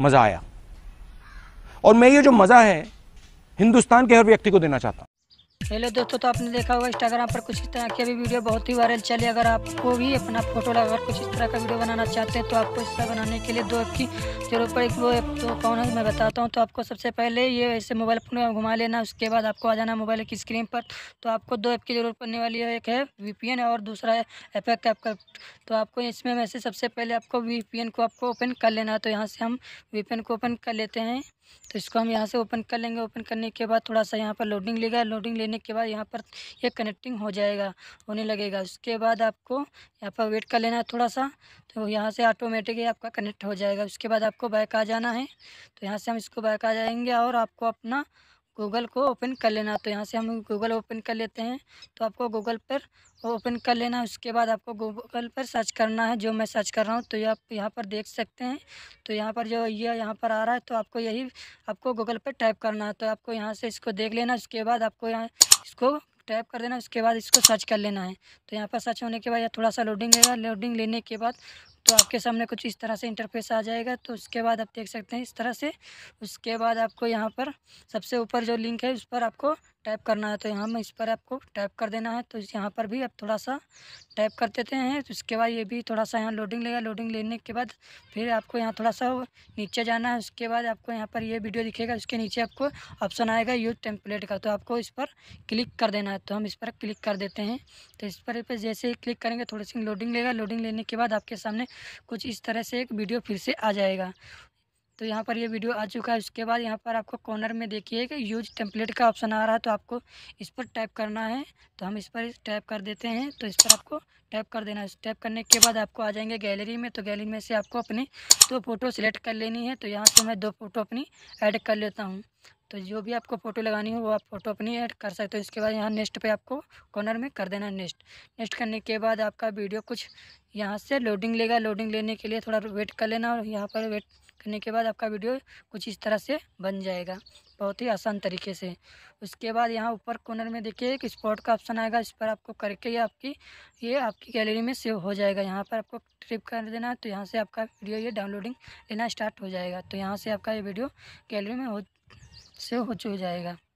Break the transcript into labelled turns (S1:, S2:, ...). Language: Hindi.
S1: मज़ा आया और मैं ये जो मज़ा है हिंदुस्तान के हर व्यक्ति को देना चाहता हूँ हेलो दोस्तों तो आपने देखा होगा इंस्टाग्राम पर कुछ इस तरह की अभी वीडियो बहुत ही वायरल चली अगर आपको भी अपना फोटो लगाकर कुछ इस तरह का वीडियो बनाना चाहते हैं तो आपको इसका बनाने के लिए दो ऐप की जरूरत पड़ेगी वो ऐप तो कौन है मैं बताता हूँ तो आपको सबसे पहले ये ऐसे मोबाइल फोन में घुमा लेना उसके बाद आपको आ जाना मोबाइल की स्क्रीन पर तो आपको दो ऐप की जरूरत पड़ने वाली है एक है वी और दूसरा है एपेक का तो आपको इसमें वैसे सबसे पहले आपको वी को आपको ओपन कर लेना है तो यहाँ से हम वी को ओपन कर लेते हैं तो इसको हम यहाँ से ओपन कर लेंगे ओपन करने के बाद थोड़ा सा यहाँ पर लोडिंग लेगा लोडिंग लेने के बाद यहाँ पर ये यह कनेक्टिंग हो जाएगा होने लगेगा उसके बाद आपको यहाँ पर वेट कर लेना है थोड़ा सा तो यहाँ से ऑटोमेटिक आपका कनेक्ट हो जाएगा उसके बाद आपको बैक आ जाना है तो यहाँ से हम इसको बैक आ जाएंगे और आपको अपना गूगल को ओपन कर लेना तो यहाँ से हम गूगल ओपन कर लेते हैं तो आपको गूगल पर ओपन कर लेना उसके बाद आपको गूगल पर सर्च करना है जो मैं सर्च कर रहा हूँ तो ये आप यहाँ पर देख सकते हैं तो यहाँ पर जो ये यह यहाँ पर आ रहा है तो आपको यही आपको गूगल पर टाइप करना है तो आपको यहाँ से इसको देख लेना उसके बाद आपको यहाँ इसको टाइप कर देना उसके बाद इसको सर्च कर लेना है तो यहाँ पर सर्च होने के बाद यह थोड़ा सा लोडिंग लेगा लोडिंग लेने के बाद तो आपके सामने कुछ इस तरह से इंटरफेस आ जाएगा तो उसके बाद आप देख सकते हैं इस तरह से उसके बाद आपको यहाँ पर सबसे ऊपर जो लिंक है उस पर आपको टाइप करना है तो यहाँ में इस पर आपको टाइप कर देना है तो यहाँ पर भी आप थोड़ा सा टाइप कर देते हैं तो उसके बाद ये भी थोड़ा सा यहाँ लोडिंग लेगा लोडिंग लेने के बाद फिर आपको यहाँ थोड़ा सा नीचे जाना है उसके बाद आपको यहाँ पर ये वीडियो दिखेगा उसके नीचे आपको ऑप्शन आएगा यूज टेम्पलेट का तो आपको इस पर क्लिक कर देना है तो हम इस पर क्लिक कर देते हैं तो इस पर जैसे ही क्लिक करेंगे थोड़ी सी लोडिंग लेगा लोडिंग लेने के बाद आपके सामने कुछ इस तरह से एक वीडियो फिर से आ जाएगा तो यहाँ पर ये वीडियो आ चुका है उसके बाद यहाँ पर आपको कॉर्नर में देखिए कि यूज टेम्पलेट का ऑप्शन आ रहा है तो आपको इस पर टाइप करना है तो हम इस पर टाइप कर देते हैं तो इस पर आपको टाइप कर देना है टाइप करने के बाद आपको आ जाएंगे गैलरी में तो गैलरी में से आपको अपनी दो फोटो सिलेक्ट कर लेनी है तो यहाँ से मैं दो फोटो अपनी ऐड कर लेता हूँ तो जो भी आपको फ़ोटो लगानी हो वो आप फोटो अपनी ऐड कर सकते हो इसके बाद यहाँ नेक्स्ट पे आपको कॉर्नर में कर देना नेक्स्ट नेक्स्ट करने के बाद आपका वीडियो कुछ यहाँ से लोडिंग लेगा लोडिंग लेने के लिए थोड़ा वेट कर लेना और यहाँ पर वेट करने के बाद आपका वीडियो कुछ इस तरह से बन जाएगा बहुत ही आसान तरीके से उसके बाद यहाँ ऊपर कॉर्नर में देखिए एक स्पॉट का ऑप्शन आएगा इस पर आपको करके ये आपकी ये आपकी गैलरी में सेव हो जाएगा यहाँ पर आपको ट्रिप कर देना है तो यहाँ से आपका वीडियो ये डाउनलोडिंग लेना स्टार्ट हो जाएगा तो यहाँ से आपका ये वीडियो गैलरी में हो से हो जाएगा